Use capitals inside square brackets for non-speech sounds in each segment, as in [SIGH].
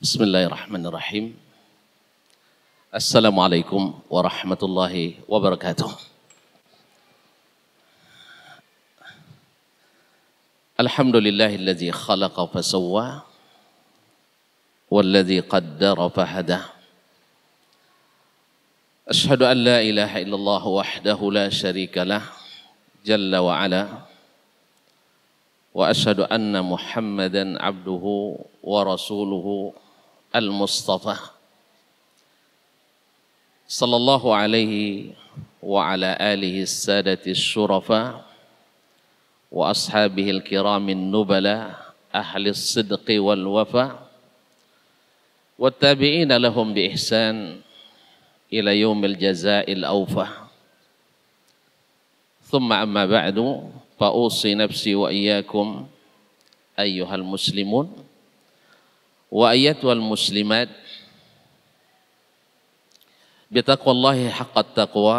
بسم الله الرحمن الرحيم السلام عليكم ورحمة الله وبركاته الحمد لله الذي خلق فسوى والذي قدر فهدى أشهد أن لا إله إلا الله وحده لا شريك له جل وعلا وأشهد أن محمدا عبده ورسوله المصطفى صلى الله عليه وعلى آله السادة الشرفاء وأصحابه الكرام النبلاء أهل الصدق والوفاء والتابعين لهم بإحسان إلى يوم الجزاء الأوفى ثم أما بعد فأوصي نفسي وإياكم أيها المسلمون وأيتها المسلمات بتقوى الله حق التقوى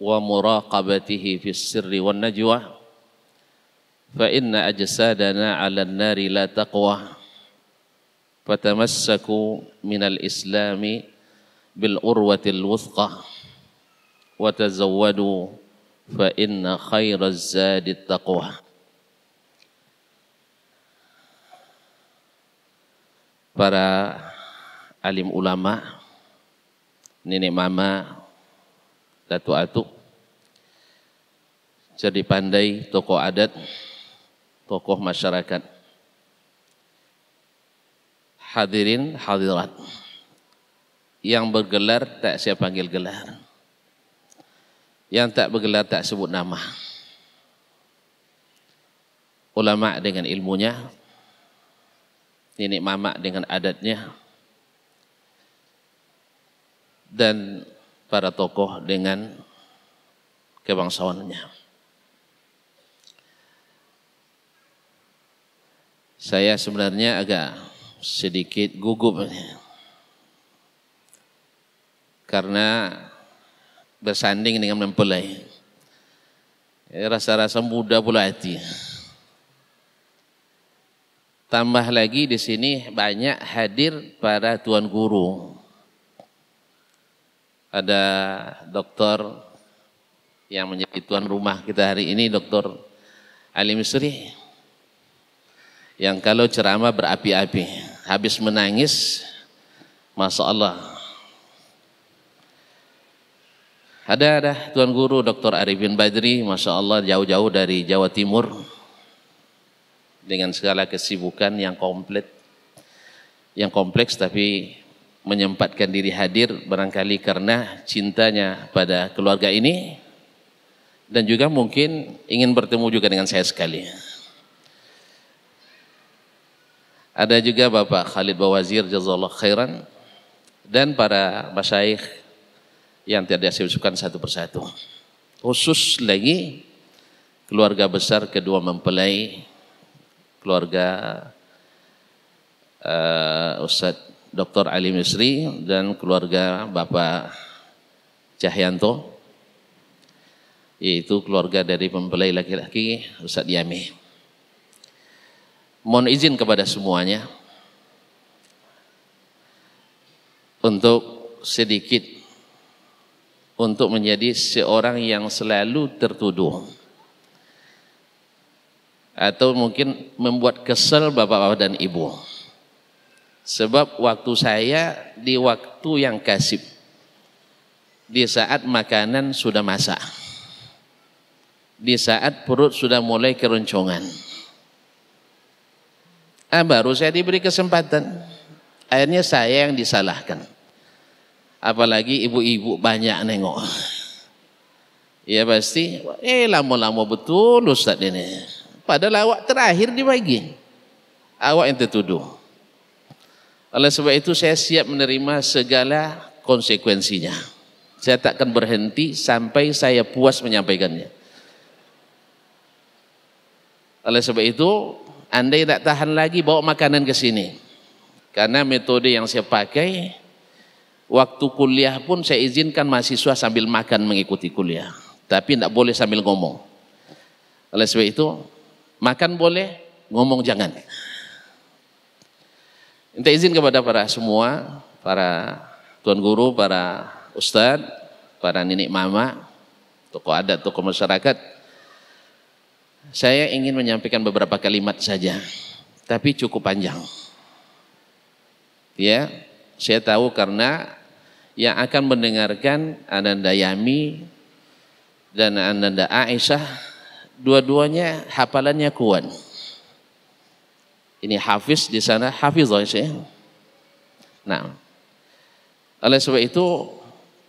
ومراقبته في السر والنجوى فإن أجسادنا على النار لا تقوى فتمسكوا من الإسلام بالأروة الوثقى وتزودوا فإن خير الزاد التقوى para alim ulama, nenek mama, datuk atuk, jadi pandai tokoh adat, tokoh masyarakat, hadirin hadirat yang bergelar tak saya panggil gelar yang tak bergelar tak sebut nama ulama dengan ilmunya nenek Mamak dengan adatnya dan para tokoh dengan kebangsawannya. Saya sebenarnya agak sedikit gugup karena bersanding dengan mempelai. Ya, rasa-rasa muda pula hati. Tambah lagi di sini banyak hadir para tuan guru. Ada dokter yang menjadi tuan rumah kita hari ini, dokter Ali Misri. Yang kalau ceramah berapi-api, habis menangis, Masya Allah, Ada ada Tuan Guru dokter Arifin Badri, Masya Allah jauh-jauh dari Jawa Timur dengan segala kesibukan yang komplit yang kompleks tapi menyempatkan diri hadir barangkali karena cintanya pada keluarga ini dan juga mungkin ingin bertemu juga dengan saya sekali. Ada juga Bapak Khalid Bawazir jazallah khairan dan para masyaikh yang tidak disebutkan satu persatu. Khusus lagi keluarga besar kedua mempelai keluarga uh, eh, Ustadz Dr. Ali Misri dan keluarga Bapak Cahyanto yaitu keluarga dari pembelai laki-laki Ustadz Yami. Mohon izin kepada semuanya untuk sedikit untuk menjadi seorang yang selalu tertuduh atau mungkin membuat kesel bapak-bapak dan ibu. Sebab waktu saya di waktu yang kasih, Di saat makanan sudah masak. Di saat perut sudah mulai keroncongan. Ah, baru saya diberi kesempatan. Akhirnya saya yang disalahkan. Apalagi ibu-ibu banyak nengok. Ya pasti, eh lama-lama betul Ustaz ini pada lawak terakhir di bagi. Awak yang tertuduh. Oleh sebab itu saya siap menerima segala konsekuensinya. Saya takkan berhenti sampai saya puas menyampaikannya. Oleh sebab itu, anda tidak tahan lagi bawa makanan ke sini. Karena metode yang saya pakai, waktu kuliah pun saya izinkan mahasiswa sambil makan mengikuti kuliah. Tapi tidak boleh sambil ngomong. Oleh sebab itu, Makan boleh, ngomong jangan. Minta izin kepada para semua, para tuan guru, para ustadz, para nenek mama, tokoh adat, tokoh masyarakat. Saya ingin menyampaikan beberapa kalimat saja, tapi cukup panjang. Ya, saya tahu karena yang akan mendengarkan Ananda Yami dan Ananda Aisyah dua-duanya hafalannya kuat. Ini hafiz di sana hafiz ya. Nah, oleh sebab itu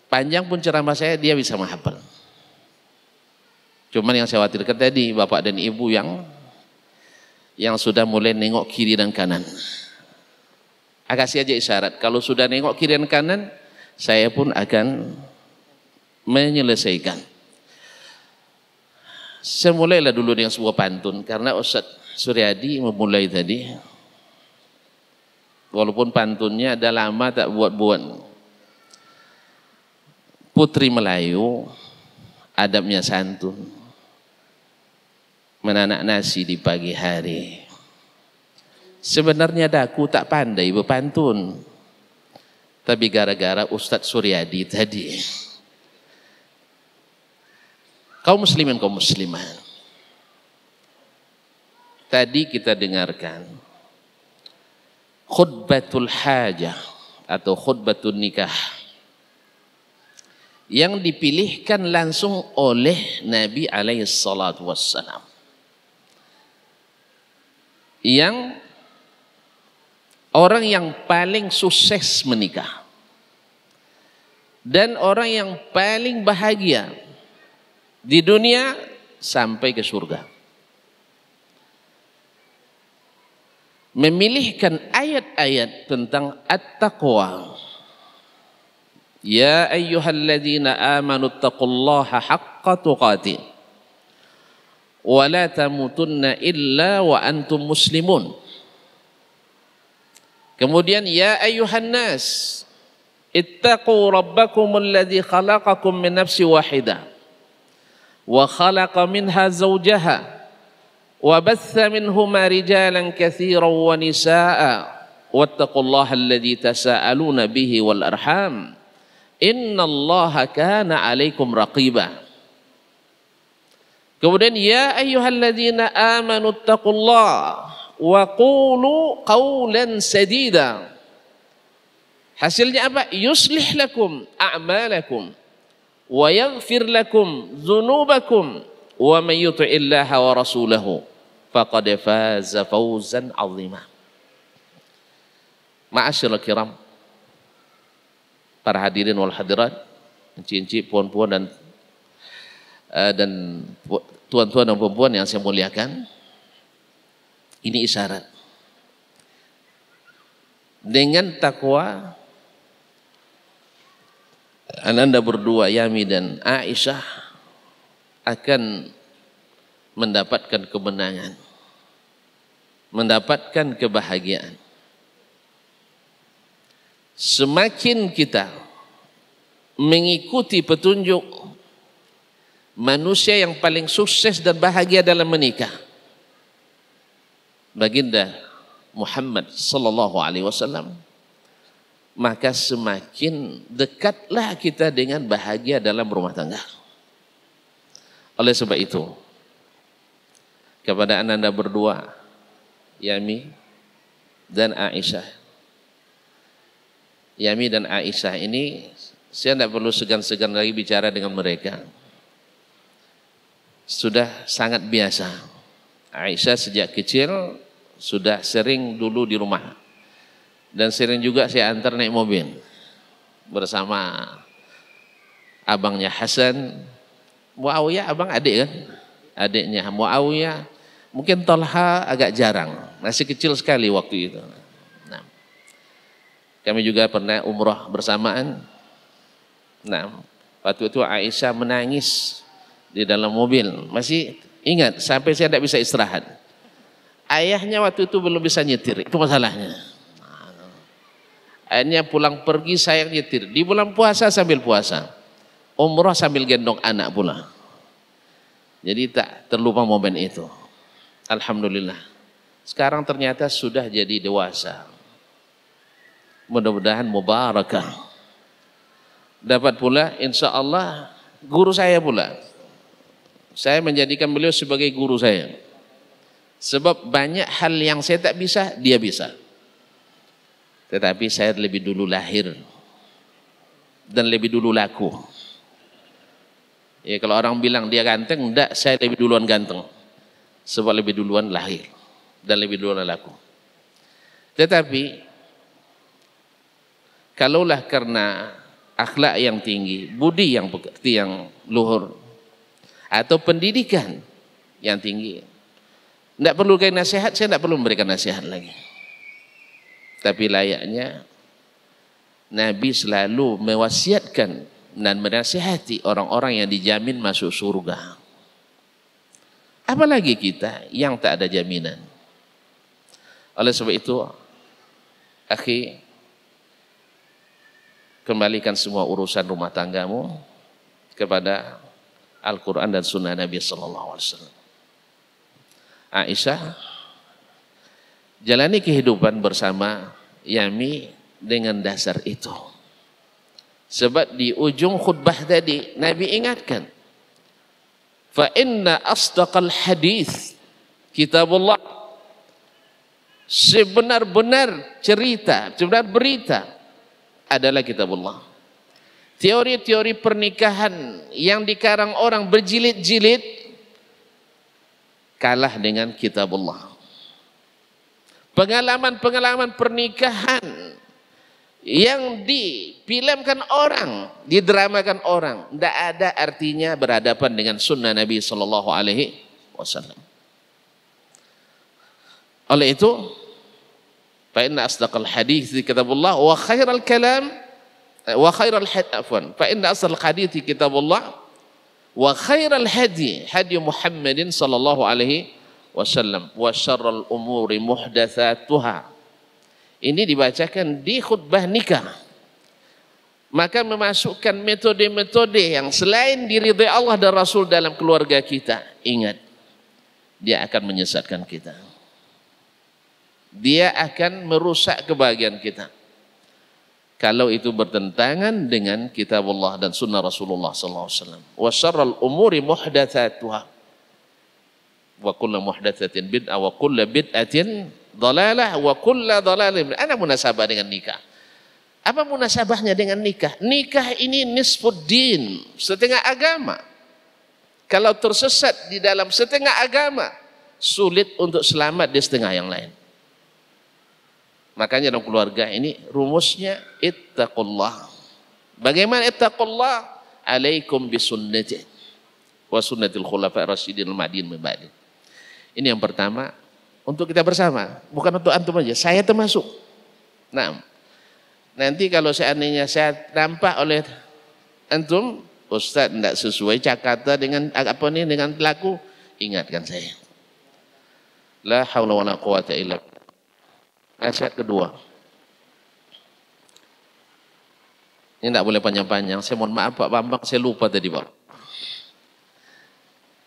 panjang pun ceramah saya dia bisa menghafal. Cuman yang saya khawatirkan tadi bapak dan ibu yang yang sudah mulai nengok kiri dan kanan. Agak saya aja isyarat. Kalau sudah nengok kiri dan kanan, saya pun akan menyelesaikan. Saya mulailah dulu dengan sebuah pantun karena Ustaz Suryadi memulai tadi. Walaupun pantunnya dah lama tak buat-buat. Putri Melayu adabnya santun. Menanak nasi di pagi hari. Sebenarnya daku tak pandai berpantun. Tapi gara-gara Ustaz Suryadi Tadi. Kaum muslimin, kaum musliman. Tadi kita dengarkan khutbatul hajah atau khutbatul nikah yang dipilihkan langsung oleh Nabi alaihi salatu wassalam. Yang orang yang paling sukses menikah dan orang yang paling bahagia di dunia sampai ke surga. Memilihkan ayat-ayat tentang at-taqwa. Ya ayyuhalladzina amanu taqullaha haqqa tuqatih. Wa la tamutunna illa wa antum muslimun. Kemudian ya ayuhan nas ittaqu rabbakum alladhi khalaqakum min nafsin wahidah وخلق منها زوجها وبث منهما رجالا كثيرا ونساء واتقوا الله الذي تساءلون به والارحام ان الله كان عليكم رقيبا Kemudian ya ayyuhalladzina amanu taqullah wa qulu qawlan sadida. Hasilnya apa? Yuslih lakum a'malakum wa yaghfir lakum dzunubakum wa may yuti'illaha wa rasulahu faqad faza fawzan 'azima. para hadirin wal hadirat, cincin puan-puan dan eh, dan tuan-tuan dan perempuan yang saya muliakan. Ini isyarat. Dengan takwa Ananda berdua Yami dan Aisyah akan mendapatkan kemenangan mendapatkan kebahagiaan semakin kita mengikuti petunjuk manusia yang paling sukses dan bahagia dalam menikah baginda Muhammad sallallahu alaihi wasallam maka semakin dekatlah kita dengan bahagia dalam rumah tangga. Oleh sebab itu, kepada ananda berdua, Yami dan Aisyah. Yami dan Aisyah ini saya tidak perlu segan-segan lagi bicara dengan mereka. Sudah sangat biasa. Aisyah sejak kecil sudah sering dulu di rumah dan sering juga saya antar naik mobil bersama abangnya Hasan. Muawiyah abang adik kan? Adiknya Muawiyah. Mungkin Tolha agak jarang, masih kecil sekali waktu itu. Nah, kami juga pernah umroh bersamaan. Nah, waktu itu Aisyah menangis di dalam mobil. Masih ingat sampai saya tidak bisa istirahat. Ayahnya waktu itu belum bisa nyetir, itu masalahnya. Akhirnya pulang pergi saya nyetir. Di bulan puasa sambil puasa. Umrah sambil gendong anak pula. Jadi tak terlupa momen itu. Alhamdulillah. Sekarang ternyata sudah jadi dewasa. Mudah-mudahan mubarakah. Dapat pula insya Allah guru saya pula. Saya menjadikan beliau sebagai guru saya. Sebab banyak hal yang saya tak bisa, dia bisa. Bisa tetapi saya lebih dulu lahir dan lebih dulu laku. Ya, kalau orang bilang dia ganteng, tidak. saya lebih duluan ganteng. Sebab lebih duluan lahir dan lebih duluan laku. Tetapi, kalaulah karena akhlak yang tinggi, budi yang, yang luhur, atau pendidikan yang tinggi, tidak perlu kain nasihat, saya tidak perlu memberikan nasihat lagi. Tapi layaknya Nabi selalu mewasiatkan dan menasihati orang-orang yang dijamin masuk surga. Apalagi kita yang tak ada jaminan. Oleh sebab itu, akhi, kembalikan semua urusan rumah tanggamu kepada Al-Quran dan Sunnah Nabi Sallallahu Alaihi Wasallam. Aisyah, jalani kehidupan bersama Yami dengan dasar itu. Sebab di ujung khutbah tadi Nabi ingatkan fa inna asdaqal hadis kitabullah sebenar-benar cerita, sebenar berita adalah kitabullah. Teori-teori pernikahan yang dikarang orang berjilid-jilid kalah dengan kitabullah pengalaman-pengalaman pernikahan yang dipilamkan orang, didramakan orang, tidak ada artinya berhadapan dengan sunnah Nabi Sallallahu Alaihi Wasallam. Oleh itu, fa inna al hadis di kitabullah wa khair al kalam eh, wa khair al hadis afwan fa inna al hadis di kitabullah wa khair al hadi hadi Muhammadin sallallahu alaihi wasallam wa syarrul umuri muhdatsatuha ini dibacakan di khutbah nikah maka memasukkan metode-metode yang selain diridai Allah dan Rasul dalam keluarga kita ingat dia akan menyesatkan kita dia akan merusak kebahagiaan kita kalau itu bertentangan dengan kitab Allah dan sunnah Rasulullah sallallahu alaihi wasallam wa umuri muhdatsatuha wa kulla muhdatsatin bid'ah wa kulla bid'atin dalalah wa kulla dalalah ana munasabah dengan nikah apa munasabahnya dengan nikah nikah ini nisfud setengah agama kalau tersesat di dalam setengah agama sulit untuk selamat di setengah yang lain makanya dalam keluarga ini rumusnya ittaqullah bagaimana ittaqullah alaikum bisunnati wa sunnatil khulafa rasyidin al madin min ba'di ini yang pertama untuk kita bersama, bukan untuk antum aja, saya termasuk. Nah, nanti kalau seandainya saya nampak oleh antum, Ustaz tidak sesuai cakata dengan apa ini dengan pelaku, ingatkan saya. La haula wala quwata illa Nasihat kedua. Ini tidak boleh panjang-panjang. Saya mohon maaf Pak Bambang, saya lupa tadi Pak.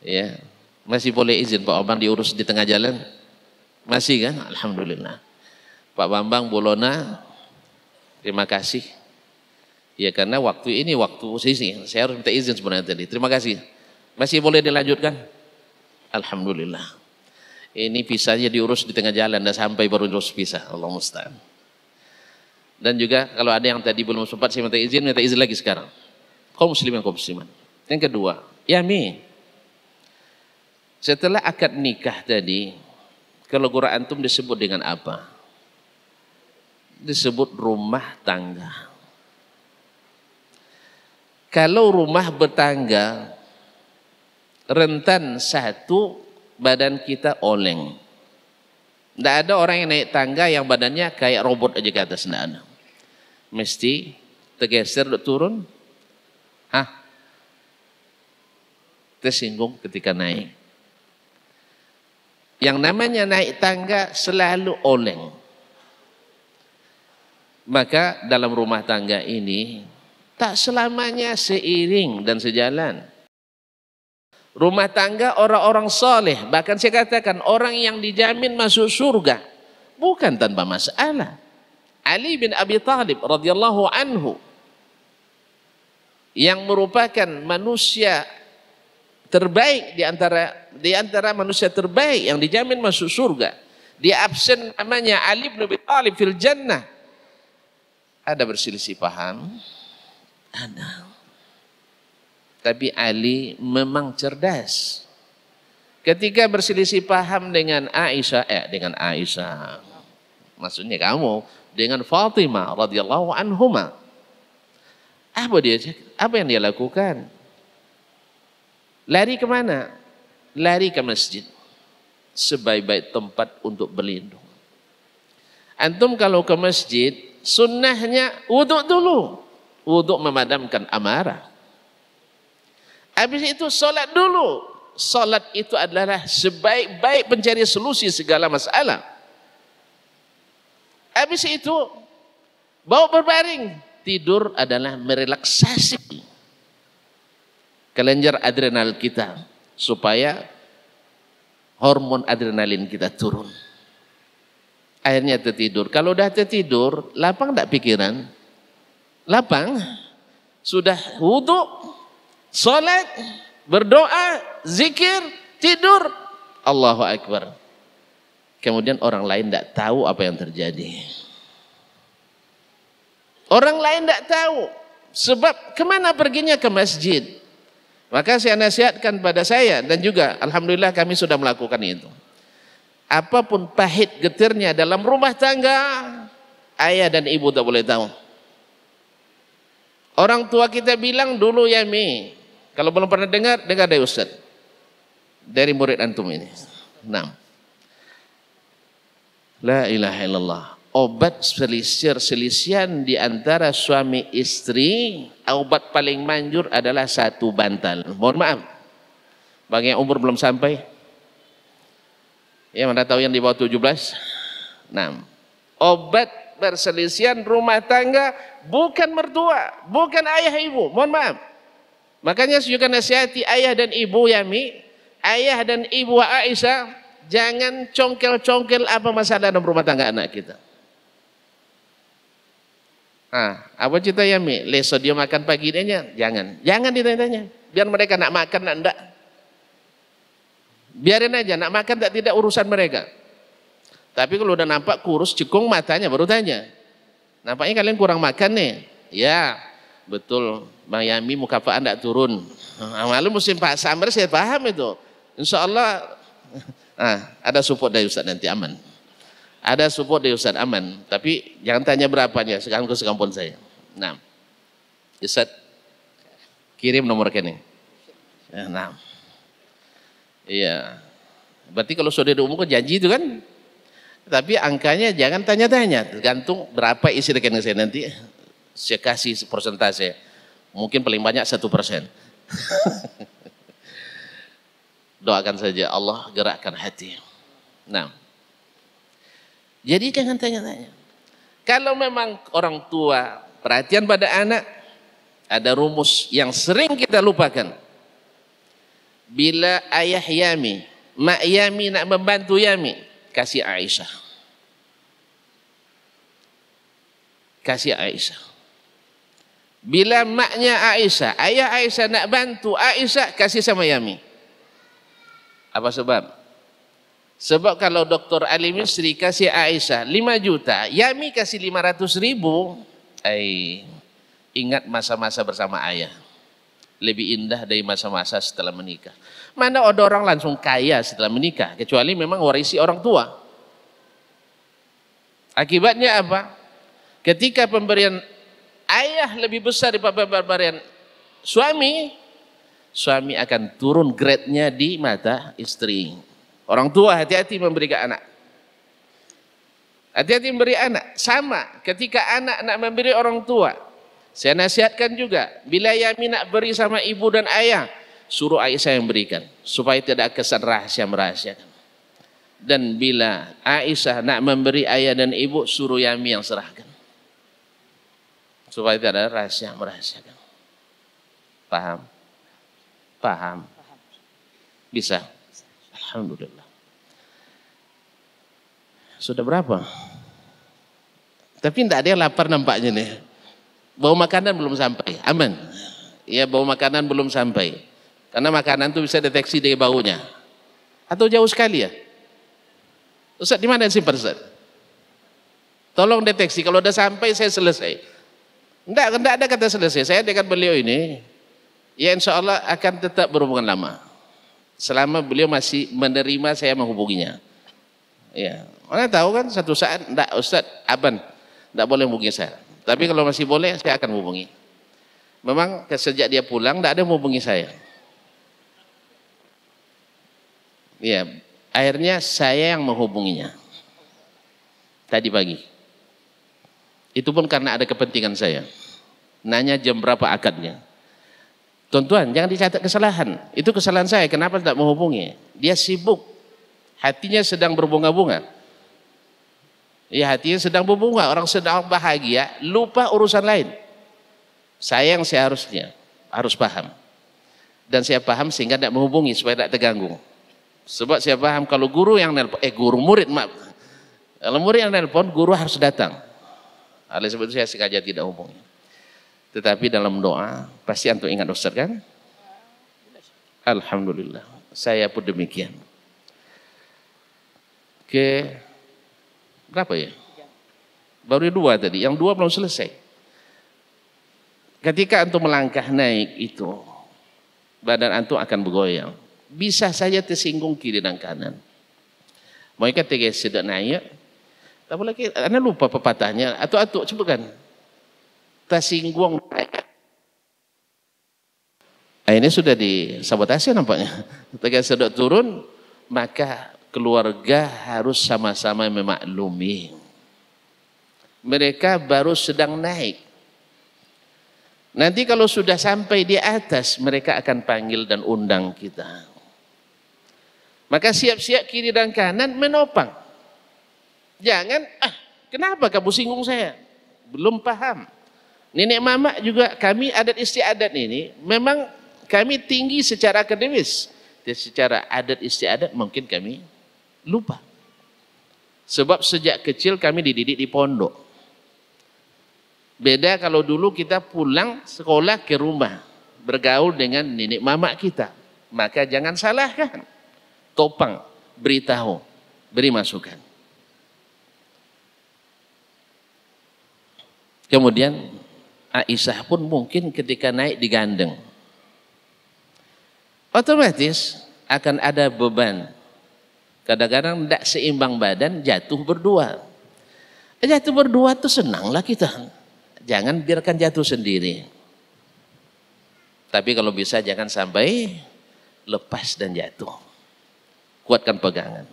Ya, Masih boleh izin Pak Bambang diurus di tengah jalan? Masih kan? Alhamdulillah. Pak Bambang Bolona, terima kasih. Ya karena waktu ini waktu sisi, saya harus minta izin sebenarnya tadi. Terima kasih. Masih boleh dilanjutkan? Alhamdulillah. Ini pisahnya diurus di tengah jalan dan sampai baru diurus pisah. Allah musta'an. Dan juga kalau ada yang tadi belum sempat saya minta izin, minta izin lagi sekarang. Kau yang kau musliman. Yang kedua, yami. Setelah akad nikah tadi, kalau Qur'an antum disebut dengan apa? Disebut rumah tangga. Kalau rumah bertangga, rentan satu badan kita oleng. Tidak ada orang yang naik tangga yang badannya kayak robot aja ke atas. Tidak ada. Mesti tergeser turun. Hah? Tersinggung ketika naik. Yang namanya naik tangga selalu oleng. Maka dalam rumah tangga ini tak selamanya seiring dan sejalan. Rumah tangga orang-orang soleh, bahkan saya katakan orang yang dijamin masuk surga bukan tanpa masalah. Ali bin Abi Thalib radhiyallahu anhu yang merupakan manusia terbaik di antara di antara manusia terbaik yang dijamin masuk surga. Dia absen namanya Ali bin Abi Thalib fil jannah. Ada berselisih paham? Ada. Tapi Ali memang cerdas. Ketika berselisih paham dengan Aisyah, eh dengan Aisyah. Maksudnya kamu dengan Fatimah radhiyallahu anhuma. Apa dia apa yang dia lakukan? Lari ke mana? Lari ke masjid. Sebaik-baik tempat untuk berlindung. Antum kalau ke masjid, sunnahnya wuduk dulu. Wuduk memadamkan amarah. Habis itu solat dulu. Solat itu adalah sebaik-baik pencari solusi segala masalah. Habis itu bawa berbaring. Tidur adalah merelaksasi. kelenjar adrenal kita supaya hormon adrenalin kita turun. Akhirnya tertidur. Kalau udah tertidur, lapang tidak pikiran? Lapang. Sudah wudhu, sholat, berdoa, zikir, tidur. Allahu Akbar. Kemudian orang lain tidak tahu apa yang terjadi. Orang lain tidak tahu. Sebab kemana perginya ke masjid? Maka saya nasihatkan pada saya dan juga Alhamdulillah kami sudah melakukan itu. Apapun pahit getirnya dalam rumah tangga, ayah dan ibu tak boleh tahu. Orang tua kita bilang dulu ya Mi, kalau belum pernah dengar, dengar dari Ustaz. Dari murid antum ini. Nah. La ilaha illallah obat selisir-selisian di antara suami istri, obat paling manjur adalah satu bantal. Mohon maaf. Bagi yang umur belum sampai. Ya, mana tahu yang di bawah 17? 6. Obat perselisihan rumah tangga bukan mertua, bukan ayah ibu. Mohon maaf. Makanya juga nasihati ayah dan ibu Yami, ayah dan ibu Aisyah, jangan congkel-congkel apa masalah dalam rumah tangga anak kita. Ah, apa cita yami? Leso dia makan pagi dia jangan. Jangan ditanya-tanya. Biar mereka nak makan nak enggak. Biarin aja nak makan tak tidak urusan mereka. Tapi kalau udah nampak kurus cekung matanya baru tanya. Nampaknya kalian kurang makan nih. Ya, betul. Bang Yami muka apa anda turun. Ah, Malu musim Pak Samer saya paham itu. Insya Allah [LAUGHS] ah, ada support dari Ustaz nanti aman. Ada support dari Ustadz Aman, tapi jangan tanya berapanya, sekarang ke sekampun saya. Nah, Ustaz kirim nomor rekening. Eh, nah, iya. Berarti kalau sudah diumumkan janji itu kan, tapi angkanya jangan tanya-tanya, tergantung berapa isi rekening saya nanti. Saya kasih persentase, mungkin paling banyak satu persen. [LAUGHS] Doakan saja Allah gerakkan hati. Nah. Jadi jangan tanya-tanya. Kalau memang orang tua perhatian pada anak, ada rumus yang sering kita lupakan. Bila ayah Yami, mak Yami nak membantu Yami, kasih Aisyah. Kasih Aisyah. Bila maknya Aisyah, ayah Aisyah nak bantu Aisyah kasih sama Yami. Apa sebab? Sebab kalau dokter Ali Misri kasih Aisyah 5 juta, Yami kasih 500 ribu, ay, ingat masa-masa bersama ayah. Lebih indah dari masa-masa setelah menikah. Mana ada orang langsung kaya setelah menikah, kecuali memang warisi orang tua. Akibatnya apa? Ketika pemberian ayah lebih besar daripada pemberian suami, suami akan turun grade-nya di mata istri. Orang tua hati-hati memberi ke anak. Hati-hati memberi anak. Sama ketika anak nak memberi orang tua. Saya nasihatkan juga, bila Yami nak beri sama ibu dan ayah, suruh Aisyah yang berikan. Supaya tidak kesan rahasia-merahasiakan. Dan bila Aisyah nak memberi ayah dan ibu, suruh Yami yang serahkan. Supaya tidak ada rahasia-merahasiakan. Paham? Paham? Bisa? Alhamdulillah. Sudah berapa? Tapi tidak ada yang lapar nampaknya nih. Bawa makanan belum sampai, aman. Ya bawa makanan belum sampai. Karena makanan itu bisa deteksi dari baunya. Atau jauh sekali ya. Ustaz di mana sih Ustaz? Tolong deteksi, kalau udah sampai saya selesai. Tidak, tidak ada kata selesai. Saya dengan beliau ini, ya insya Allah akan tetap berhubungan lama. Selama beliau masih menerima saya menghubunginya. Ya, orang tahu kan satu saat enggak Ustaz Aban enggak boleh hubungi saya. Tapi kalau masih boleh saya akan hubungi. Memang sejak dia pulang enggak ada hubungi saya. Ya, akhirnya saya yang menghubunginya. Tadi pagi. Itu pun karena ada kepentingan saya. Nanya jam berapa akadnya. Tuan-tuan, jangan dicatat kesalahan. Itu kesalahan saya, kenapa tidak menghubungi? Dia sibuk Hatinya sedang berbunga-bunga. Ya hatinya sedang berbunga, orang sedang bahagia, lupa urusan lain. Sayang seharusnya, harus paham. Dan saya paham sehingga tidak menghubungi supaya tidak terganggu. Sebab saya paham kalau guru yang nelpon, eh guru murid maaf. Kalau murid yang nelpon, guru harus datang. Oleh sebab itu saya sengaja tidak hubungi. Tetapi dalam doa, pasti antum ingat dosa kan? Alhamdulillah. Saya pun demikian. ke berapa ya? Baru dua tadi, yang dua belum selesai. Ketika antum melangkah naik itu, badan antum akan bergoyang. Bisa saja tersinggung kiri dan kanan. Mereka tiga sedek naik, tapi lagi, anda lupa pepatahnya, atuk-atuk cuba kan? Tersinggung naik. Ini sudah disabotasi nampaknya. Ketika sedot turun, maka keluarga harus sama-sama memaklumi. Mereka baru sedang naik. Nanti kalau sudah sampai di atas, mereka akan panggil dan undang kita. Maka siap-siap kiri dan kanan menopang. Jangan, ah kenapa kamu singgung saya? Belum paham. Nenek mama juga kami adat istiadat ini memang kami tinggi secara akademis. Dan secara adat istiadat mungkin kami Lupa. Sebab sejak kecil kami dididik di pondok. Beda kalau dulu kita pulang sekolah ke rumah, bergaul dengan nenek mamak kita. Maka jangan salahkan. Topang, beritahu, beri masukan. Kemudian Aisyah pun mungkin ketika naik digandeng. Otomatis akan ada beban Kadang-kadang tidak seimbang badan jatuh berdua. Jatuh berdua itu senanglah kita. Jangan biarkan jatuh sendiri. Tapi kalau bisa jangan sampai lepas dan jatuh. Kuatkan pegangan.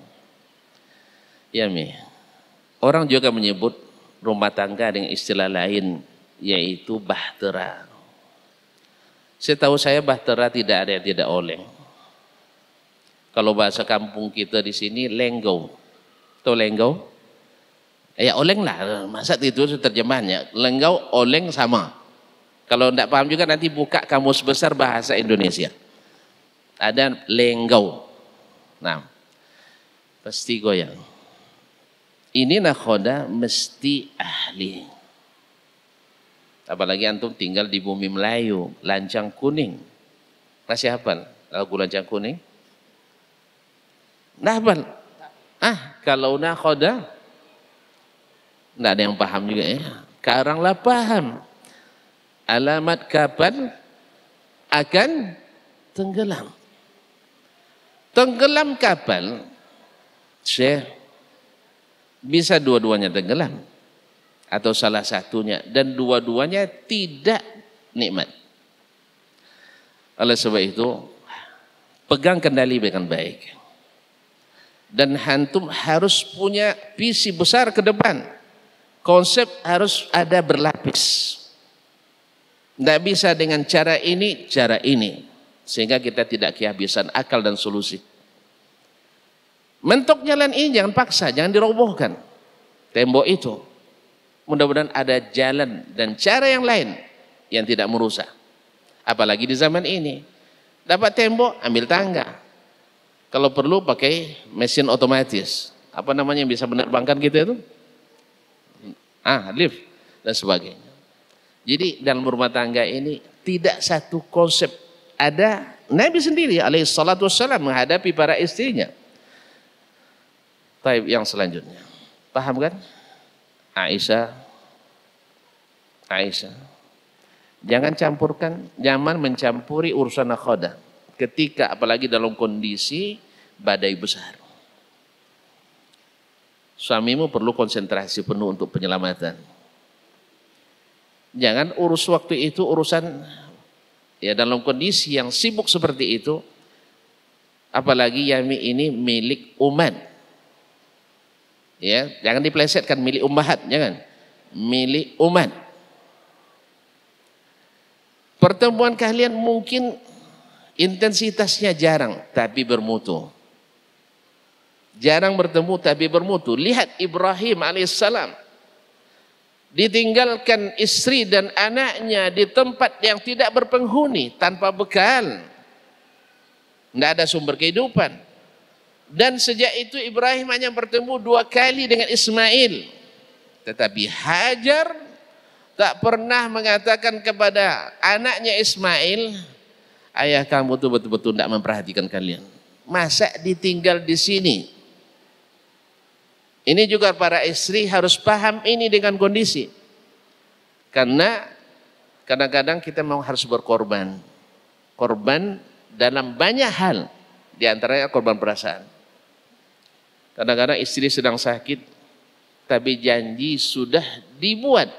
Ya Mi. Orang juga menyebut rumah tangga dengan istilah lain yaitu bahtera. Setahu saya bahtera tidak ada yang tidak oleng. Kalau bahasa kampung kita di sini lenggau. Tahu lenggau? Eh, ya oleng lah, masa itu terjemahannya. Lenggau, oleng sama. Kalau tidak paham juga nanti buka kamus besar bahasa Indonesia. Ada lenggau. Nah, pasti goyang. Ini nakhoda mesti ahli. Apalagi antum tinggal di bumi Melayu, lancang kuning. Masih hafal lagu lancang kuning? Nahbal. Ah, kalau nak koda, Tidak ada yang paham juga ya. Karanglah paham. Alamat kapan akan tenggelam. Tenggelam kapal, Syekh, bisa dua-duanya tenggelam. Atau salah satunya. Dan dua-duanya tidak nikmat. Oleh sebab itu, pegang kendali dengan baik. Dan hantu harus punya visi besar ke depan. Konsep harus ada berlapis. Tidak bisa dengan cara ini, cara ini. Sehingga kita tidak kehabisan akal dan solusi. Mentok jalan ini jangan paksa, jangan dirobohkan. Tembok itu. Mudah-mudahan ada jalan dan cara yang lain yang tidak merusak. Apalagi di zaman ini. Dapat tembok, ambil tangga. Kalau perlu pakai mesin otomatis. Apa namanya yang bisa menerbangkan kita gitu itu? Ah, lift dan sebagainya. Jadi dalam rumah tangga ini tidak satu konsep. Ada Nabi sendiri salatu wassalam menghadapi para istrinya. Taib yang selanjutnya. Paham kan? Aisyah. Aisyah. Jangan campurkan, jangan mencampuri urusan akhodah ketika apalagi dalam kondisi badai besar. Suamimu perlu konsentrasi penuh untuk penyelamatan. Jangan urus waktu itu urusan ya dalam kondisi yang sibuk seperti itu. Apalagi Yami ini milik umat. Ya, jangan diplesetkan milik ummahat, jangan. Milik umat. Pertemuan kalian mungkin Intensitasnya jarang tapi bermutu. Jarang bertemu tapi bermutu. Lihat Ibrahim alaihissalam ditinggalkan istri dan anaknya di tempat yang tidak berpenghuni tanpa bekal. Tidak ada sumber kehidupan. Dan sejak itu Ibrahim hanya bertemu dua kali dengan Ismail. Tetapi Hajar tak pernah mengatakan kepada anaknya Ismail, Ayah kamu tuh betul-betul tidak memperhatikan kalian. Masa ditinggal di sini? Ini juga para istri harus paham ini dengan kondisi. Karena kadang-kadang kita mau harus berkorban. Korban dalam banyak hal. Di antaranya korban perasaan. Kadang-kadang istri sedang sakit. Tapi janji sudah dibuat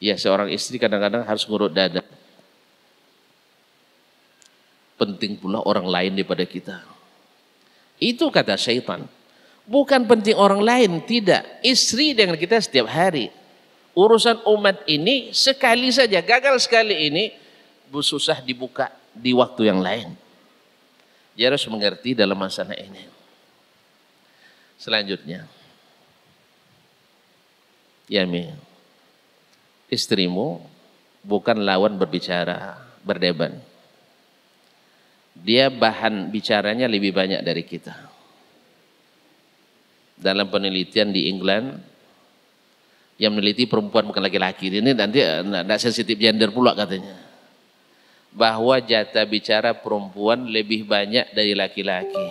Ya seorang istri kadang-kadang harus ngurut dada. Penting pula orang lain daripada kita. Itu kata syaitan. Bukan penting orang lain, tidak. Istri dengan kita setiap hari. Urusan umat ini sekali saja, gagal sekali ini, susah dibuka di waktu yang lain. Dia harus mengerti dalam masalah ini. Selanjutnya. Ya, Yamin istrimu bukan lawan berbicara, berdebat. Dia bahan bicaranya lebih banyak dari kita. Dalam penelitian di England, yang meneliti perempuan bukan laki-laki. Ini nanti tidak eh, sensitif gender pula katanya. Bahwa jatah bicara perempuan lebih banyak dari laki-laki.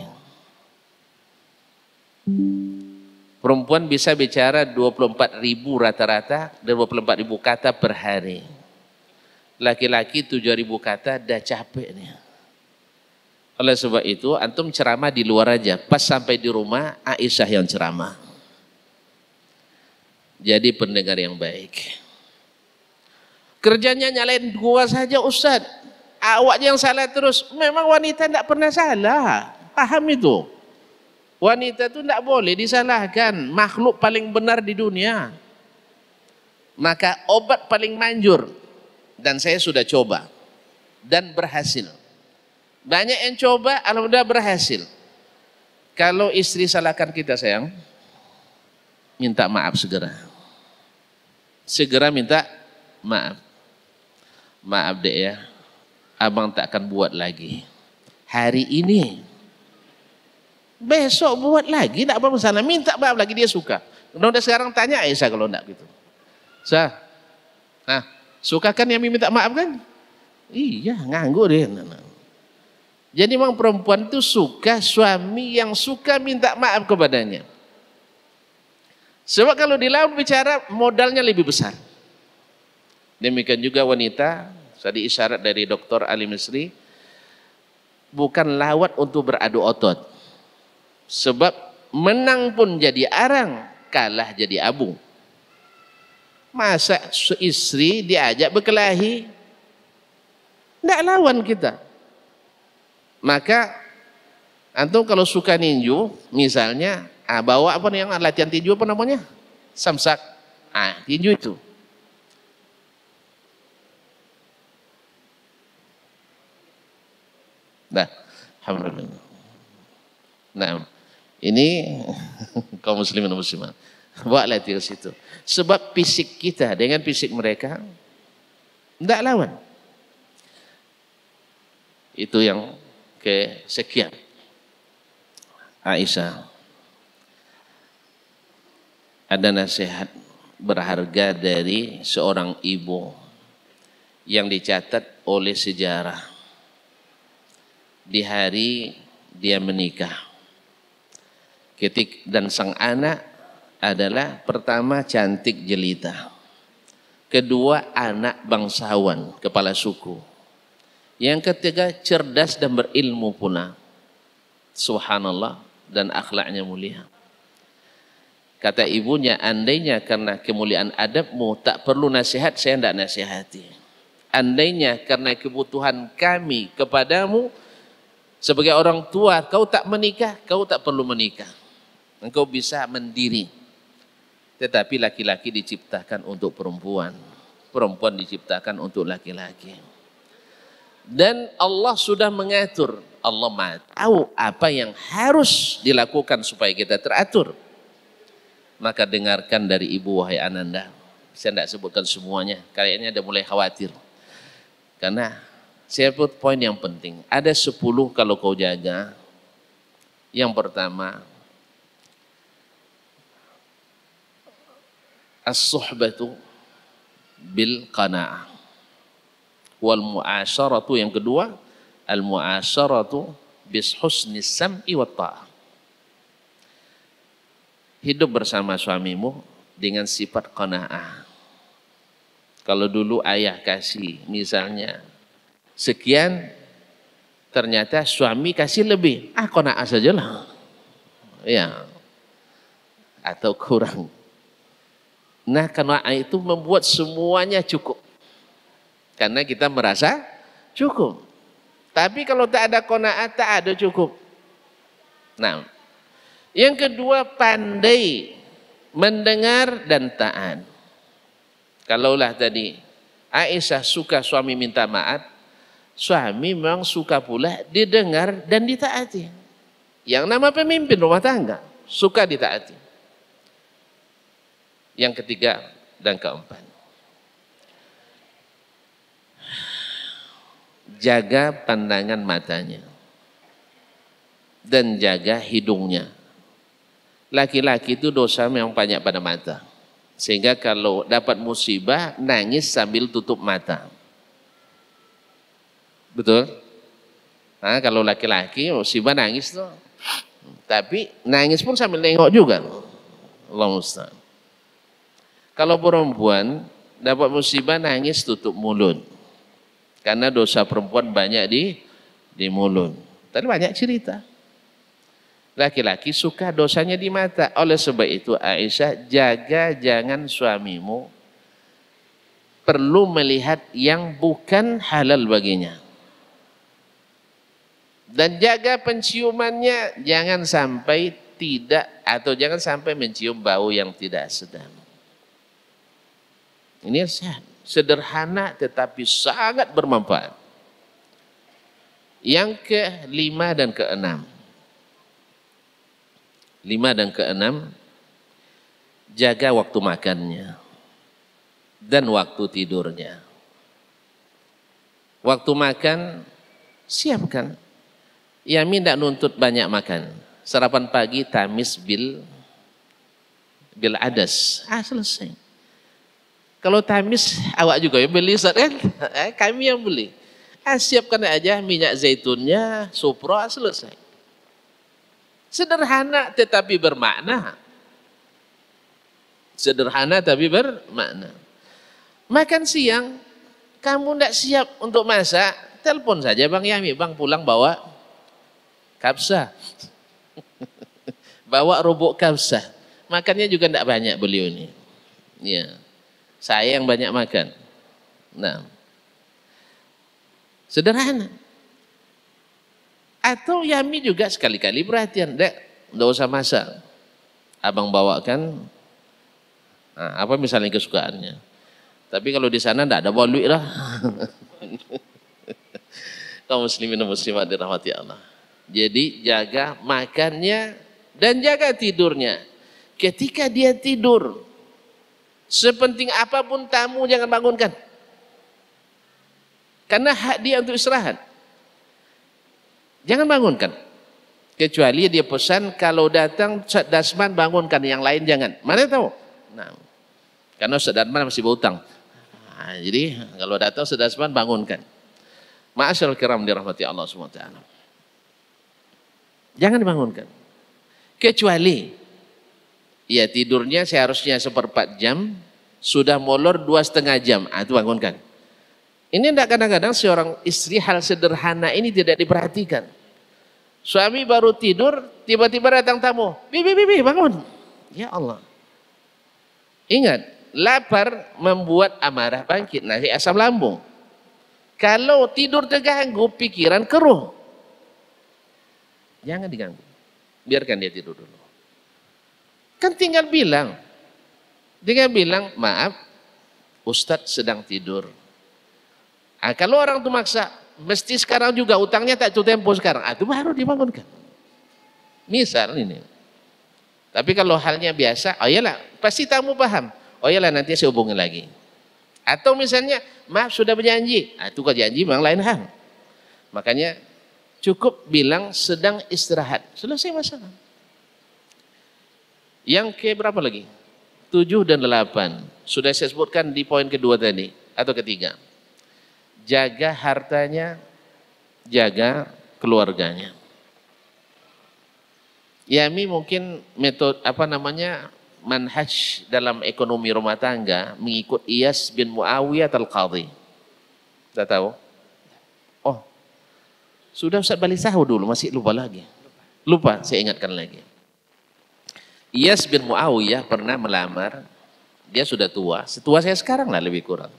Perempuan bisa bicara 24 ribu rata-rata, 24 ribu kata per hari. Laki-laki 7 ribu kata, dah capek nih. Oleh sebab itu, antum ceramah di luar aja. Pas sampai di rumah, Aisyah yang ceramah. Jadi pendengar yang baik. Kerjanya nyalain gua saja Ustaz. Awaknya yang salah terus. Memang wanita tidak pernah salah. Paham itu? Wanita itu tidak boleh disalahkan. Makhluk paling benar di dunia. Maka obat paling manjur. Dan saya sudah coba. Dan berhasil. Banyak yang coba, alhamdulillah berhasil. Kalau istri salahkan kita sayang, minta maaf segera. Segera minta maaf. Maaf deh ya, abang tak akan buat lagi. Hari ini Besok buat lagi, nak apa sana. Minta maaf lagi, dia suka. Kalau dah sekarang tanya Aisyah eh, kalau nak gitu. Sa, nah, ha, suka kan yang minta maaf kan? Iya, nganggur dia. Nah, nah. Jadi memang perempuan itu suka suami yang suka minta maaf kepadanya. Sebab kalau di laut bicara modalnya lebih besar. Demikian juga wanita, tadi isyarat dari dokter Ali Misri, bukan lawat untuk beradu otot. Sebab menang pun jadi arang, kalah jadi abu. Masa istri diajak berkelahi, tidak lawan kita. Maka, antum kalau suka ninju, misalnya, ah, bawa apa nih, yang latihan tinju apa namanya? Samsak. Ah, tinju itu. Nah, alhamdulillah. Nah, ini [LAUGHS] kaum muslimin muslimat. Buatlah tiga situ. Sebab fisik kita dengan fisik mereka tidak lawan. Itu yang ke sekian. Aisyah ada nasihat berharga dari seorang ibu yang dicatat oleh sejarah di hari dia menikah ketik dan sang anak adalah pertama cantik jelita kedua anak bangsawan kepala suku yang ketiga cerdas dan berilmu pula subhanallah dan akhlaknya mulia kata ibunya andainya karena kemuliaan adabmu tak perlu nasihat saya tidak nasihati andainya karena kebutuhan kami kepadamu sebagai orang tua kau tak menikah kau tak perlu menikah Engkau bisa mendiri. Tetapi laki-laki diciptakan untuk perempuan. Perempuan diciptakan untuk laki-laki. Dan Allah sudah mengatur. Allah tahu apa yang harus dilakukan supaya kita teratur. Maka dengarkan dari ibu wahai ananda. Saya tidak sebutkan semuanya. Kayaknya ada mulai khawatir. Karena saya put poin yang penting. Ada sepuluh kalau kau jaga. Yang pertama, as-suhbatu bil qana'ah. Wal mu'asyaratu yang kedua, al mu'asyaratu bis husni sam'i wa ta'ah. Hidup bersama suamimu dengan sifat qanaah. Kalau dulu ayah kasih misalnya sekian ternyata suami kasih lebih. Ah qanaah sajalah. Ya. Atau kurang Nah karena itu membuat semuanya cukup. Karena kita merasa cukup. Tapi kalau tak ada kona'ah tak ada cukup. Nah, yang kedua pandai mendengar dan taat. Kalaulah tadi Aisyah suka suami minta maaf, suami memang suka pula didengar dan ditaati. Yang nama pemimpin rumah tangga suka ditaati yang ketiga dan keempat. Jaga pandangan matanya dan jaga hidungnya. Laki-laki itu dosa memang banyak pada mata. Sehingga kalau dapat musibah nangis sambil tutup mata. Betul? Nah, kalau laki-laki musibah nangis tuh. Tapi nangis pun sambil nengok juga. Allah Ustaz. Kalau perempuan dapat musibah nangis tutup mulut. Karena dosa perempuan banyak di di mulut. Tadi banyak cerita. Laki-laki suka dosanya di mata. Oleh sebab itu Aisyah jaga jangan suamimu perlu melihat yang bukan halal baginya. Dan jaga penciumannya jangan sampai tidak atau jangan sampai mencium bau yang tidak sedang. Ini ya. sederhana tetapi sangat bermanfaat. Yang ke lima dan keenam. Lima dan keenam, jaga waktu makannya dan waktu tidurnya. Waktu makan, siapkan. Yamin tidak nuntut banyak makan. Sarapan pagi, tamis bil, bil adas. Ah, selesai. Kalau tamis awak juga yang beli Ustaz kan? Eh, kami yang beli. Ah, siapkan aja minyak zaitunnya, supra selesai. Sederhana tetapi bermakna. Sederhana tapi bermakna. Makan siang, kamu tidak siap untuk masak, telepon saja Bang Yami, Bang pulang bawa kapsa. [LAUGHS] bawa robok kapsa. Makannya juga tidak banyak beliau ini. Ya. Yeah. Saya yang banyak makan. Nah. Sederhana. Atau Yami juga sekali-kali perhatian. Dek, nggak usah masak. Abang bawakan nah, apa misalnya kesukaannya. Tapi kalau di sana tidak ada bolu lah. [LAUGHS] Kaum muslimin dan muslimat dirahmati Allah. Jadi jaga makannya dan jaga tidurnya. Ketika dia tidur, Sepenting apapun tamu jangan bangunkan. Karena hak dia untuk istirahat. Jangan bangunkan. Kecuali dia pesan kalau datang Ustaz Dasman bangunkan yang lain jangan. Mana tahu? Nah, karena Ustaz Dasman masih berutang. Nah, jadi kalau datang Ustaz Dasman bangunkan. Ma'asyal kiram dirahmati Allah SWT. Jangan dibangunkan. Kecuali Ya tidurnya seharusnya seperempat jam, sudah molor dua setengah jam, ah, itu bangunkan. Ini tidak kadang-kadang seorang istri hal sederhana ini tidak diperhatikan. Suami baru tidur, tiba-tiba datang tamu. Bibi, bibi, bangun. Ya Allah. Ingat, lapar membuat amarah bangkit, Nah, asam lambung. Kalau tidur terganggu, pikiran keruh. Jangan diganggu. Biarkan dia tidur dulu. Kan tinggal bilang. Tinggal kan bilang, maaf, Ustadz sedang tidur. Nah, kalau orang itu maksa, mesti sekarang juga utangnya tak cukup tempo sekarang. Ah, itu baru dibangunkan. Misal ini. Tapi kalau halnya biasa, oh iyalah, pasti tamu paham. Oh iyalah, nanti saya hubungi lagi. Atau misalnya, maaf sudah berjanji. Nah, itu kok janji memang lain hal. Makanya cukup bilang sedang istirahat. Selesai masalah. Yang ke berapa lagi? Tujuh dan delapan. Sudah saya sebutkan di poin kedua tadi atau ketiga. Jaga hartanya, jaga keluarganya. Yami mungkin metode apa namanya manhaj dalam ekonomi rumah tangga mengikut Iyas bin Muawiyah al-Qadhi. Tidak tahu? Oh, sudah Ustaz balik sahur dulu, masih lupa lagi. Lupa, saya ingatkan lagi. Iyas bin Muawiyah pernah melamar, dia sudah tua, setua saya sekarang lah lebih kurang.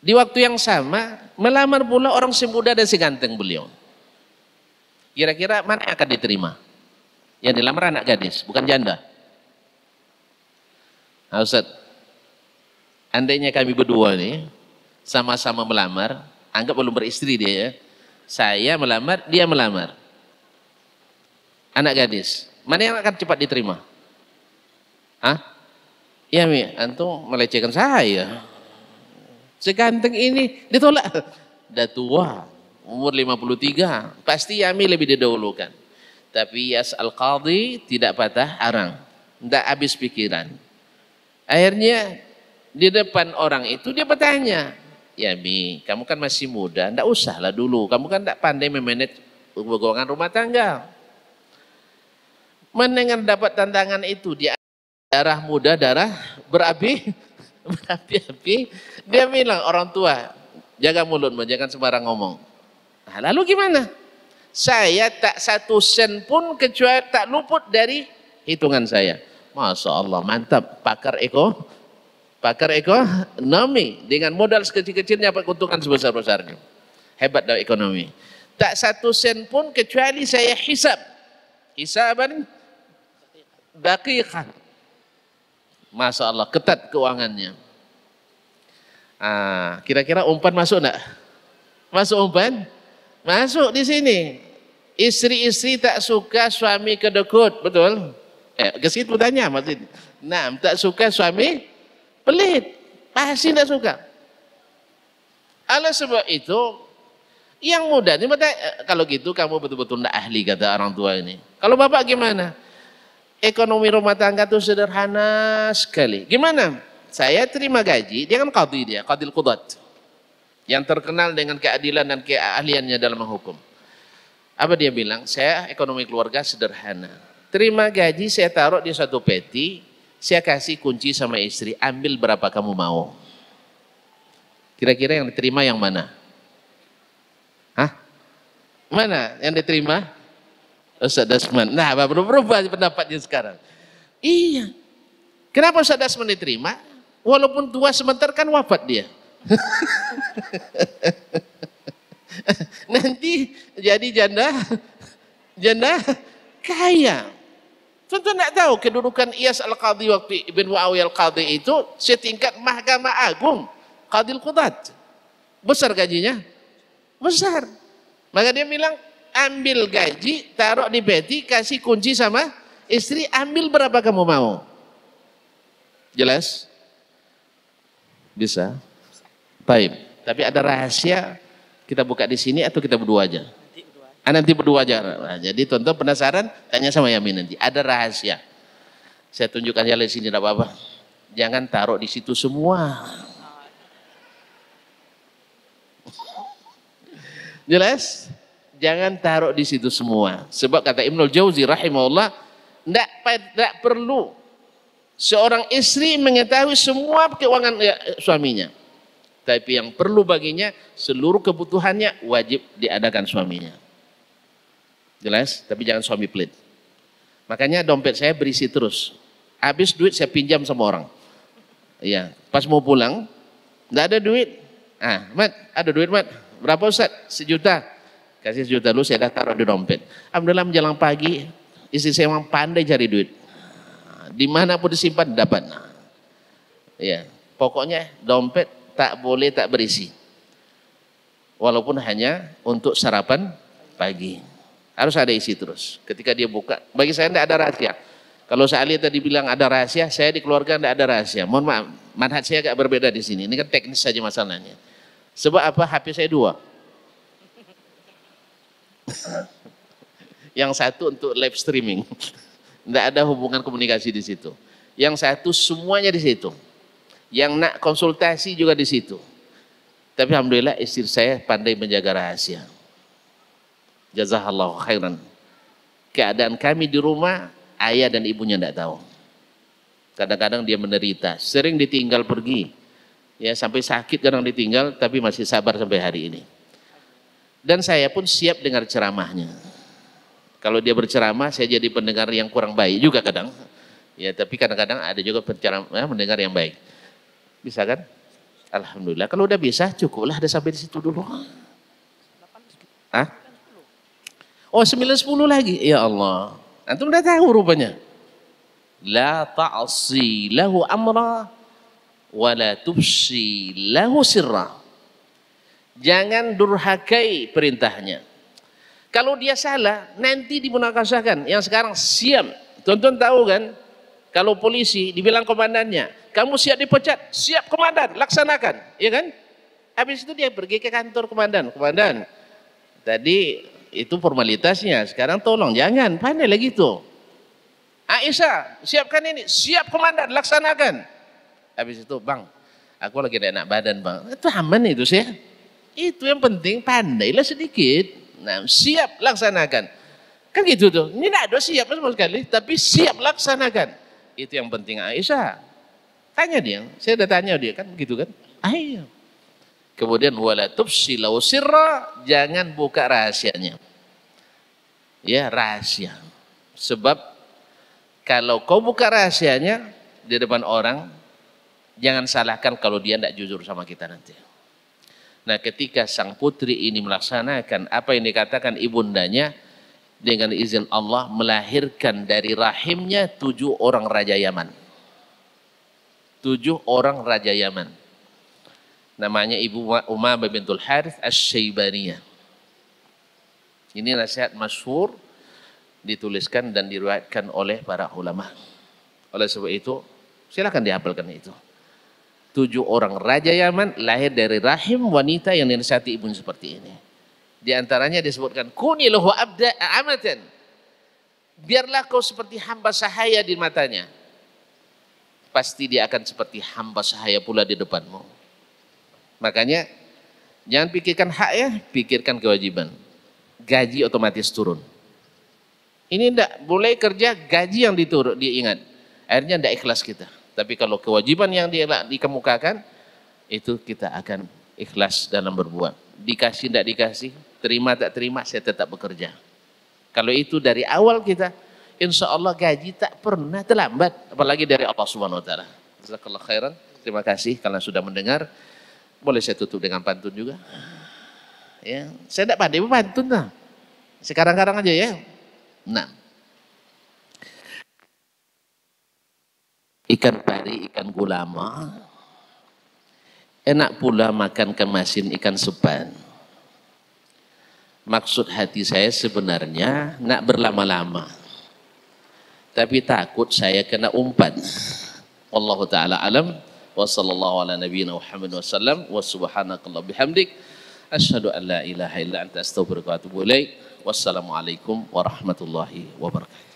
Di waktu yang sama, melamar pula orang semuda dan seganteng beliau. Kira-kira mana yang akan diterima? Yang dilamar anak gadis, bukan janda. Nah, Ustaz, andainya kami berdua ini sama-sama melamar, anggap belum beristri dia ya. Saya melamar, dia melamar. Anak gadis. Mana yang akan cepat diterima? Hah? Ya, Mi, antum melecehkan saya. Seganteng ini ditolak. Dah tua, umur 53, pasti Yami lebih didahulukan. Tapi Yas Al-Qadhi tidak patah arang, tidak habis pikiran. Akhirnya di depan orang itu dia bertanya, Yami, kamu kan masih muda, tidak usahlah dulu. Kamu kan tidak pandai memanage golongan rumah tangga mendengar dapat tantangan itu dia darah muda darah berapi [LAUGHS] berapi-api dia bilang orang tua jaga mulutmu jangan sembarang ngomong nah, lalu gimana saya tak satu sen pun kecuali tak luput dari hitungan saya masya Allah mantap pakar eko pakar ekonomi dengan modal sekecil-kecilnya apa keuntungan sebesar-besarnya hebat dalam ekonomi tak satu sen pun kecuali saya hisap hisaban dakikah. Masya Allah, ketat keuangannya. Ah, kira-kira umpan masuk enggak? Masuk umpan? Masuk di sini. Istri-istri tak suka suami kedekut, betul? Eh, ke situ tanya maksudnya. Nah, tak suka suami pelit. Pasti tak suka. Oleh sebab itu, yang muda ini eh, kalau gitu kamu betul-betul tidak ahli kata orang tua ini. Kalau bapak gimana? ekonomi rumah tangga itu sederhana sekali. Gimana? Saya terima gaji, dia kan qadhi dia, qadil qudat. Yang terkenal dengan keadilan dan keahliannya dalam menghukum. Apa dia bilang? Saya ekonomi keluarga sederhana. Terima gaji saya taruh di satu peti, saya kasih kunci sama istri, ambil berapa kamu mau. Kira-kira yang diterima yang mana? Hah? Mana yang diterima? Ustaz Dasman. Nah, berubah pendapatnya sekarang. Iya. Kenapa Ustaz Dasman diterima? Walaupun tua sebentar kan wafat dia. [LAUGHS] Nanti jadi janda, janda kaya. Tentu tidak tahu kedudukan Iyas Al-Qadhi waktu Ibn Wa'awi Al-Qadhi itu setingkat Mahkamah Agung Qadil Qudat. Besar gajinya? Besar. Maka dia bilang, ambil gaji, taruh di peti, kasih kunci sama istri, ambil berapa kamu mau. Jelas? Bisa? Baik. Tapi ada rahasia, kita buka di sini atau kita berdua aja? Nanti berdua. Ah, nanti berdua aja. Nah, jadi tonton penasaran, tanya sama Yamin nanti. Ada rahasia. Saya tunjukkan ya di sini, tidak apa-apa. Jangan taruh di situ semua. Jelas? jangan taruh di situ semua. Sebab kata Ibnul Jauzi rahimahullah, tidak perlu seorang istri mengetahui semua keuangan ya, suaminya. Tapi yang perlu baginya seluruh kebutuhannya wajib diadakan suaminya. Jelas? Tapi jangan suami pelit. Makanya dompet saya berisi terus. Habis duit saya pinjam sama orang. Iya, pas mau pulang, enggak ada duit. Ah, Mat, ada duit, Mat. Berapa Ustaz? Sejuta. Kasih sejuta dulu saya taruh di dompet. Alhamdulillah menjelang pagi istri saya memang pandai cari duit. Nah, pun disimpan dapat. Ya, pokoknya dompet tak boleh tak berisi. Walaupun hanya untuk sarapan pagi. Harus ada isi terus. Ketika dia buka, bagi saya tidak ada rahasia. Kalau saya lihat tadi bilang ada rahasia, saya di keluarga tidak ada rahasia. Mohon maaf, manhat saya agak berbeda di sini. Ini kan teknis saja masalahnya. Sebab apa? HP saya dua yang satu untuk live streaming. Tidak ada hubungan komunikasi di situ. Yang satu semuanya di situ. Yang nak konsultasi juga di situ. Tapi alhamdulillah istri saya pandai menjaga rahasia. Jazakallahu khairan. Keadaan kami di rumah ayah dan ibunya tidak tahu. Kadang-kadang dia menderita, sering ditinggal pergi. Ya sampai sakit kadang ditinggal tapi masih sabar sampai hari ini. Dan saya pun siap dengar ceramahnya. Kalau dia berceramah, saya jadi pendengar yang kurang baik juga kadang. Ya, tapi kadang-kadang ada juga penceramah eh, mendengar yang baik. Bisa kan? Alhamdulillah. Kalau udah bisa, cukuplah ada sampai di situ dulu. Hah? Oh, 910 lagi. Ya Allah. Antum udah tahu rupanya. La ta'asi lahu amra wa la tufsi lahu sirrah. Jangan durhakai perintahnya. Kalau dia salah, nanti dimunakasahkan. Yang sekarang siap, Tonton tahu kan? Kalau polisi dibilang komandannya, kamu siap dipecat, siap komandan, laksanakan, ya kan? Habis itu dia pergi ke kantor komandan, komandan. Tadi itu formalitasnya, sekarang tolong jangan, pandai lagi itu. Aisyah, siapkan ini, siap komandan, laksanakan. Habis itu, bang, aku lagi tidak enak badan bang. Itu aman itu sih. Itu yang penting pandailah sedikit. Nah, siap laksanakan. Kan gitu tuh. Ini tidak ada siap sama sekali, tapi siap laksanakan. Itu yang penting Aisyah. Tanya dia, saya udah tanya dia kan gitu kan. Ayo. Kemudian wala tufsilau sirra, jangan buka rahasianya. Ya, rahasia. Sebab kalau kau buka rahasianya di depan orang, jangan salahkan kalau dia tidak jujur sama kita nanti. Nah ketika sang putri ini melaksanakan apa yang dikatakan ibundanya dengan izin Allah melahirkan dari rahimnya tujuh orang Raja Yaman. Tujuh orang Raja Yaman. Namanya Ibu Umar bintul Harith As-Syaibaniyah. Ini nasihat masyhur dituliskan dan diriwayatkan oleh para ulama. Oleh sebab itu, silakan dihafalkan itu. Tujuh orang Raja Yaman lahir dari rahim wanita yang dinasihati ibunya seperti ini. Di antaranya disebutkan kuni abda amatan. Biarlah kau seperti hamba sahaya di matanya. Pasti dia akan seperti hamba sahaya pula di depanmu. Makanya jangan pikirkan hak ya, pikirkan kewajiban. Gaji otomatis turun. Ini tidak boleh kerja gaji yang diturut diingat. Akhirnya tidak ikhlas kita. Tapi kalau kewajiban yang dia dikemukakan, itu kita akan ikhlas dalam berbuat. Dikasih tidak dikasih, terima tak terima, saya tetap bekerja. Kalau itu dari awal kita, insya Allah gaji tak pernah terlambat. Apalagi dari Allah Subhanahu Wa Terima kasih karena sudah mendengar. Boleh saya tutup dengan pantun juga. Ya, saya tidak pandai pantun lah. Sekarang-karang aja ya. Nah. ikan pari, ikan gulama. Enak pula makan kemasin ikan sepan. Maksud hati saya sebenarnya nak berlama-lama. Tapi takut saya kena umpan. Allah Ta'ala alam. Wa sallallahu ala nabiyina Muhammad wa sallam. Wa subhanakallah bihamdik. Ashadu an la ilaha illa anta astagfirullah wa atubu Wassalamualaikum warahmatullahi wabarakatuh.